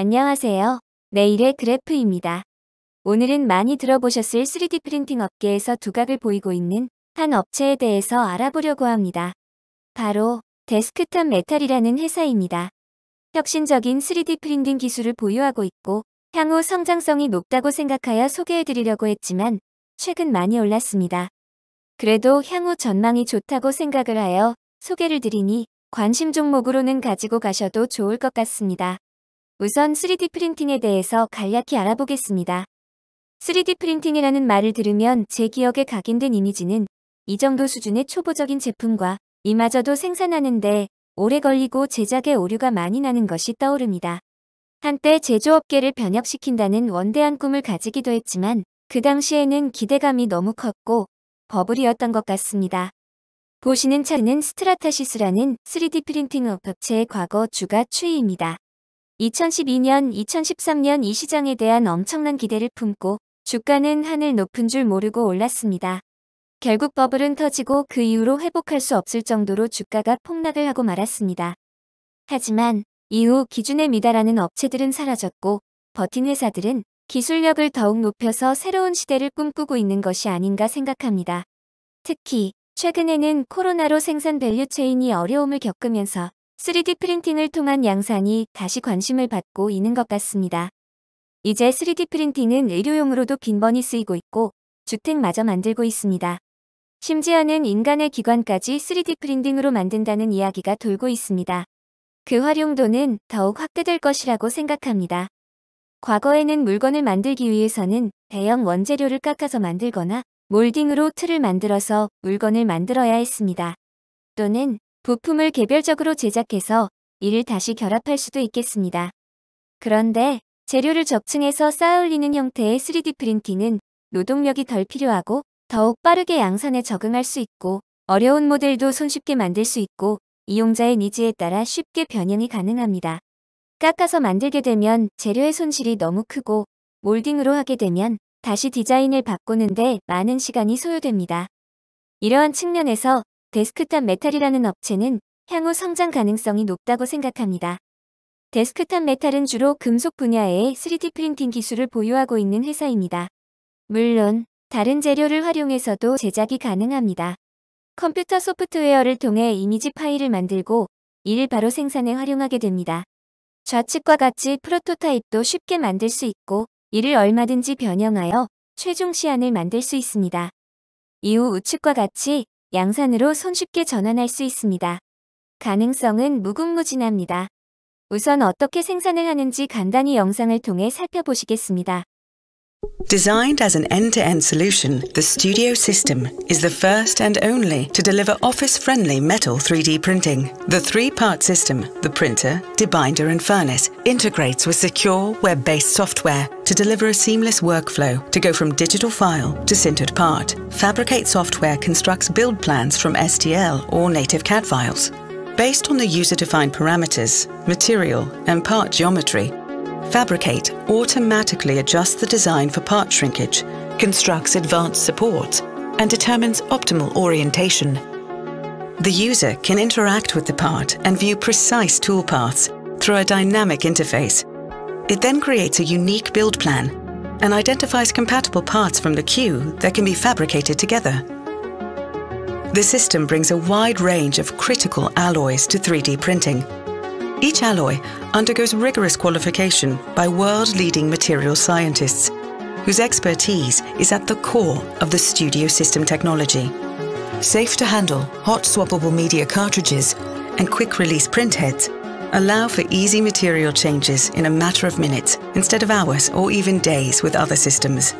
안녕하세요. 내일의 그래프입니다. 오늘은 많이 들어보셨을 3D 프린팅 업계에서 두각을 보이고 있는 한 업체에 대해서 알아보려고 합니다. 바로 데스크탑 메탈이라는 회사입니다. 혁신적인 3D 프린팅 기술을 보유하고 있고 향후 성장성이 높다고 생각하여 소개해드리려고 했지만 최근 많이 올랐습니다. 그래도 향후 전망이 좋다고 생각을 하여 소개를 드리니 관심 종목으로는 가지고 가셔도 좋을 것 같습니다. 우선 3D 프린팅에 대해서 간략히 알아보겠습니다. 3D 프린팅이라는 말을 들으면 제 기억에 각인된 이미지는 이 정도 수준의 초보적인 제품과 이마저도 생산하는데 오래 걸리고 제작에 오류가 많이 나는 것이 떠오릅니다. 한때 제조업계를 변혁시킨다는 원대한 꿈을 가지기도 했지만 그 당시에는 기대감이 너무 컸고 버블이었던 것 같습니다. 보시는 차는 스트라타시스라는 3D 프린팅 업체의 과거 주가 추이입니다. 2012년, 2013년 이 시장에 대한 엄청난 기대를 품고 주가는 하늘 높은 줄 모르고 올랐습니다. 결국 버블은 터지고 그 이후로 회복할 수 없을 정도로 주가가 폭락을 하고 말았습니다. 하지만 이후 기준에 미달하는 업체들은 사라졌고 버틴 회사들은 기술력을 더욱 높여서 새로운 시대를 꿈꾸고 있는 것이 아닌가 생각합니다. 특히 최근에는 코로나로 생산 밸류체인이 어려움을 겪으면서 3D 프린팅을 통한 양산이 다시 관심을 받고 있는 것 같습니다. 이제 3D 프린팅은 의료용으로도 빈번히 쓰이고 있고 주택마저 만들고 있습니다. 심지어는 인간의 기관까지 3D 프린팅으로 만든다는 이야기가 돌고 있습니다. 그 활용도는 더욱 확대될 것이라고 생각합니다. 과거에는 물건을 만들기 위해서는 대형 원재료를 깎아서 만들거나 몰딩으로 틀을 만들어서 물건을 만들어야 했습니다. 또는 부품을 개별적으로 제작해서 이를 다시 결합할 수도 있겠습니다. 그런데 재료를 적층해서 쌓아올리는 형태의 3D 프린팅은 노동력이 덜 필요하고 더욱 빠르게 양산에 적응할 수 있고 어려운 모델도 손쉽게 만들 수 있고 이용자의 니즈에 따라 쉽게 변형이 가능합니다. 깎아서 만들게 되면 재료의 손실이 너무 크고 몰딩으로 하게 되면 다시 디자인을 바꾸는데 많은 시간이 소요됩니다. 이러한 측면에서 데스크탑 메탈이라는 업체는 향후 성장 가능성이 높다고 생각합니다. 데스크탑 메탈은 주로 금속 분야의 3D 프린팅 기술을 보유하고 있는 회사입니다. 물론 다른 재료를 활용해서도 제작이 가능합니다. 컴퓨터 소프트웨어를 통해 이미지 파일을 만들고 이를 바로 생산에 활용하게 됩니다. 좌측과 같이 프로토타입도 쉽게 만들 수 있고 이를 얼마든지 변형하여 최종 시안을 만들 수 있습니다. 이후 우측과 같이 양산으로 손쉽게 전환할 수 있습니다. 가능성은 무궁무진합니다. 우선 어떻게 생산을 하는지 간단히 영상을 통해 살펴보시겠습니다. Designed as an end to end solution, the Studio System is the first and only to deliver office friendly metal 3D printing. The three part system the printer, debinder, and furnace integrates with secure web based software to deliver a seamless workflow to go from digital file to sintered part. Fabricate software constructs build plans from STL or native CAD files. Based on the user defined parameters, material, and part geometry, Fabricate automatically adjusts the design for part shrinkage, constructs advanced supports, and determines optimal orientation. The user can interact with the part and view precise toolpaths through a dynamic interface. It then creates a unique build plan and identifies compatible parts from the queue that can be fabricated together. The system brings a wide range of critical alloys to 3D printing, each alloy undergoes rigorous qualification by world leading material scientists, whose expertise is at the core of the studio system technology. Safe to handle hot swappable media cartridges and quick release printheads allow for easy material changes in a matter of minutes instead of hours or even days with other systems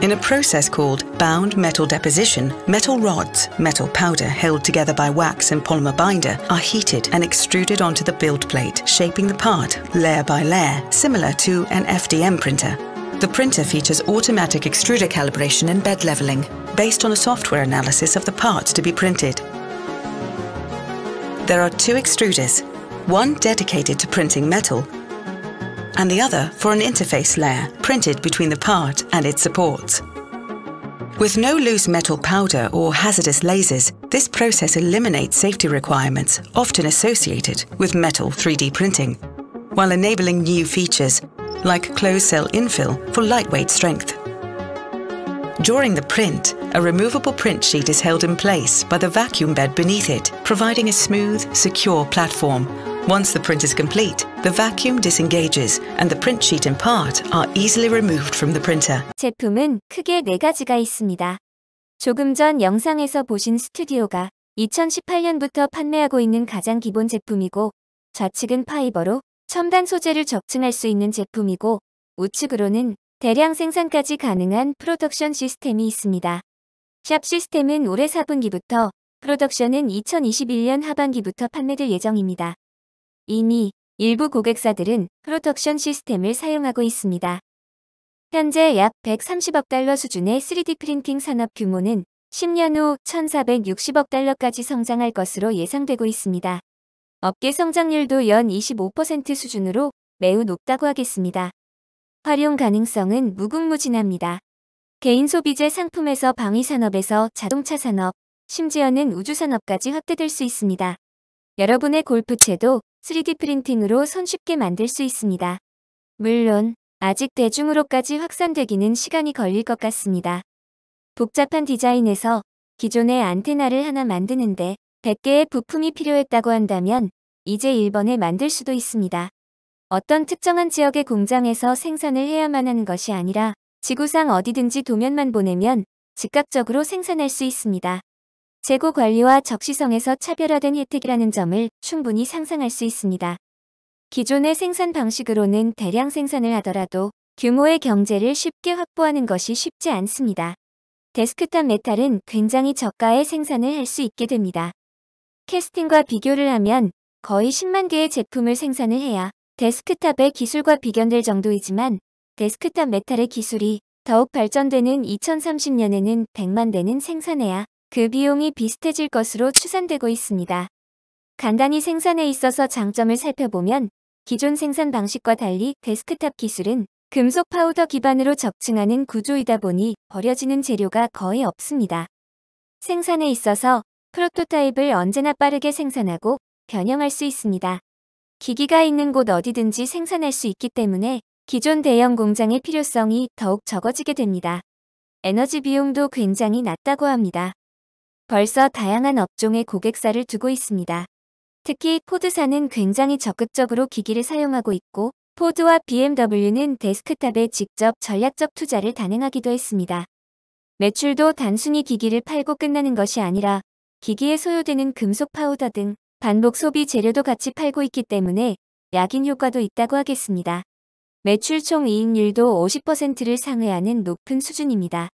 in a process called bound metal deposition, metal rods, metal powder held together by wax and polymer binder, are heated and extruded onto the build plate, shaping the part layer by layer, similar to an FDM printer. The printer features automatic extruder calibration and bed leveling, based on a software analysis of the parts to be printed. There are two extruders, one dedicated to printing metal and the other for an interface layer printed between the part and its supports. With no loose metal powder or hazardous lasers, this process eliminates safety requirements often associated with metal 3D printing, while enabling new features like closed cell infill for lightweight strength. During the print, a removable print sheet is held in place by the vacuum bed beneath it, providing a smooth, secure platform. Once the print is complete, The vacuum disengages and the print sheet and part are easily removed from the printer. 제품은 크게 네 가지가 있습니다. 조금 전 영상에서 보신 스튜디오가 2018년부터 판매하고 있는 가장 기본 제품이고 좌측은 파이버로 첨단 소재를 적층할 수 있는 제품이고 우측으로는 대량 생산까지 가능한 프로덕션 시스템이 있습니다. 샵 시스템은 올해 4분기부터 프로덕션은 2021년 하반기부터 판매될 예정입니다. 이미 일부 고객사들은 프로덕션 시스템을 사용하고 있습니다. 현재 약 130억 달러 수준의 3D 프린팅 산업 규모는 10년 후 1,460억 달러까지 성장할 것으로 예상되고 있습니다. 업계 성장률도 연 25% 수준으로 매우 높다고 하겠습니다. 활용 가능성은 무궁무진합니다. 개인 소비재 상품에서 방위 산업에서 자동차 산업, 심지어는 우주 산업까지 확대될 수 있습니다. 여러분의 골프채도 3D 프린팅으로 손쉽게 만들 수 있습니다. 물론 아직 대중으로까지 확산되기는 시간이 걸릴 것 같습니다. 복잡한 디자인에서 기존의 안테나를 하나 만드는데 100개의 부품이 필요했다고 한다면 이제 1번에 만들 수도 있습니다. 어떤 특정한 지역의 공장에서 생산을 해야만 하는 것이 아니라 지구상 어디든지 도면만 보내면 즉각적으로 생산할 수 있습니다. 재고 관리와 적시성에서 차별화된 혜택이라는 점을 충분히 상상할 수 있습니다. 기존의 생산 방식으로는 대량 생산을 하더라도 규모의 경제를 쉽게 확보하는 것이 쉽지 않습니다. 데스크탑 메탈은 굉장히 저가의 생산을 할 수 있게 됩니다. 캐스팅과 비교를 하면 거의 10만 개의 제품을 생산을 해야 데스크탑의 기술과 비견될 정도이지만 데스크탑 메탈의 기술이 더욱 발전되는 2030년에는 100만 대는 생산해야 그 비용이 비슷해질 것으로 추산되고 있습니다. 간단히 생산에 있어서 장점을 살펴보면 기존 생산 방식과 달리 데스크탑 기술은 금속 파우더 기반으로 적층하는 구조이다 보니 버려지는 재료가 거의 없습니다. 생산에 있어서 프로토타입을 언제나 빠르게 생산하고 변형할 수 있습니다. 기기가 있는 곳 어디든지 생산할 수 있기 때문에 기존 대형 공장의 필요성이 더욱 적어지게 됩니다. 에너지 비용도 굉장히 낮다고 합니다. 벌써 다양한 업종의 고객사를 두고 있습니다. 특히 포드사는 굉장히 적극적으로 기기를 사용하고 있고 포드와 BMW는 데스크탑에 직접 전략적 투자를 단행하기도 했습니다. 매출도 단순히 기기를 팔고 끝나는 것이 아니라 기기에 소요되는 금속 파우더 등 반복 소비 재료도 같이 팔고 있기 때문에 약인 효과도 있다고 하겠습니다. 매출 총 이익률도 50%를 상회하는 높은 수준입니다.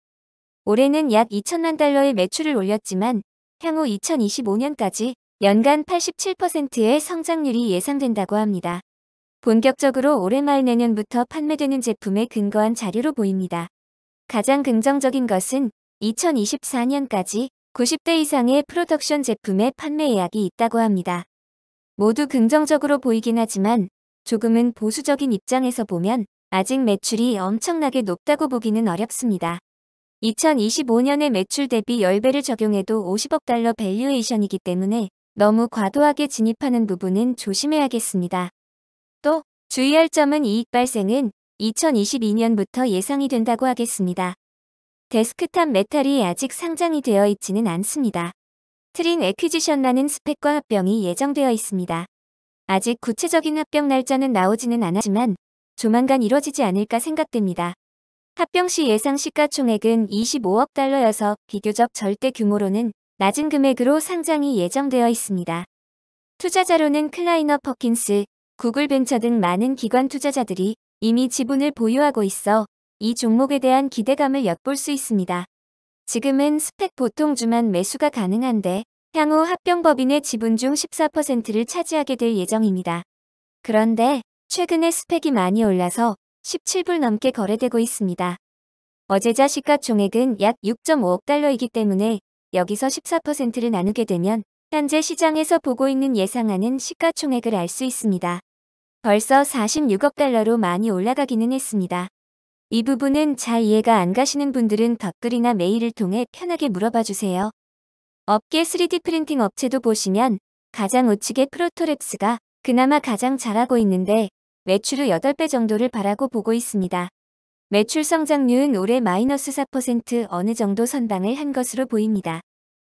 올해는 약 2천만 달러의 매출을 올렸지만 향후 2025년까지 연간 87%의 성장률이 예상된다고 합니다. 본격적으로 올해 말 내년부터 판매되는 제품에 근거한 자료로 보입니다. 가장 긍정적인 것은 2024년까지 90대 이상의 프로덕션 제품의 판매 예약이 있다고 합니다. 모두 긍정적으로 보이긴 하지만 조금은 보수적인 입장에서 보면 아직 매출이 엄청나게 높다고 보기는 어렵습니다. 2025년의 매출 대비 10배를 적용해도 50억 달러 밸류에이션이기 때문에 너무 과도하게 진입하는 부분은 조심해야겠습니다. 또 주의할 점은 이익 발생은 2022년부터 예상이 된다고 하겠습니다. 데스크탑 메탈이 아직 상장이 되어 있지는 않습니다. 트린 에퀴지션라는 스펙과 합병이 예정되어 있습니다. 아직 구체적인 합병 날짜는 나오지는 않았지만 조만간 이뤄지지 않을까 생각됩니다. 합병시 예상 시가총액은 25억 달러여서 비교적 절대 규모로는 낮은 금액으로 상장이 예정되어 있습니다. 투자자로는 클라이너 퍼킨스, 구글 벤처 등 많은 기관 투자자들이 이미 지분을 보유하고 있어 이 종목에 대한 기대감을 엿볼 수 있습니다. 지금은 스펙 보통주만 매수가 가능한데 향후 합병법인의 지분 중 14%를 차지하게 될 예정입니다. 그런데 최근에 스펙이 많이 올라서 17불 넘게 거래되고 있습니다. 어제자 시가총액은 약 6.5억 달러이기 때문에 여기서 14%를 나누게 되면 현재 시장에서 보고 있는 예상하는 시가총액을 알 수 있습니다. 벌써 46억 달러로 많이 올라가기는 했습니다. 이 부분은 잘 이해가 안 가시는 분들은 댓글이나 메일을 통해 편하게 물어봐 주세요. 업계 3D 프린팅 업체도 보시면 가장 우측에 프로토랩스가 그나마 가장 잘하고 있는데 매출의 8배 정도를 바라고 보고 있습니다. 매출 성장률은 올해 마이너스 4% 어느 정도 선방을 한 것으로 보입니다.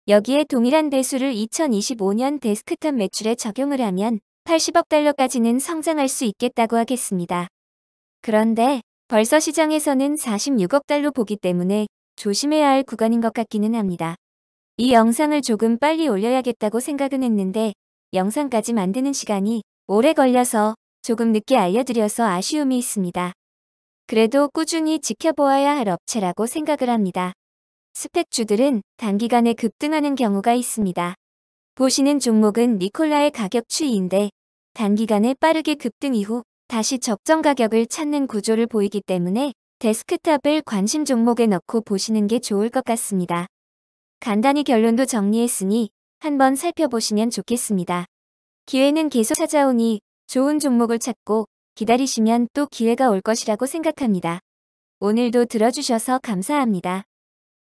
여기에 동일한 대수를 2025년 데스크탑 매출에 적용을 하면 80억 달러까지는 성장할 수 있겠다고 하겠습니다. 그런데 벌써 시장에서는 46억 달러 보기 때문에 조심해야 할 구간인 것 같기는 합니다. 이 영상을 조금 빨리 올려야겠다고 생각은 했는데 영상까지 만드는 시간이 오래 걸려서 조금 늦게 알려드려서 아쉬움이 있습니다. 그래도 꾸준히 지켜보아야 할 업체라고 생각을 합니다. 스펙주들은 단기간에 급등하는 경우가 있습니다. 보시는 종목은 니콜라의 가격 추이인데 단기간에 빠르게 급등 이후 다시 적정 가격을 찾는 구조를 보이기 때문에 데스크탑을 관심 종목에 넣고 보시는 게 좋을 것 같습니다. 간단히 결론도 정리했으니 한번 살펴보시면 좋겠습니다. 기회는 계속 찾아오니 좋은 종목을 찾고 기다리시면 또 기회가 올 것이라고 생각합니다. 오늘도 들어주셔서 감사합니다.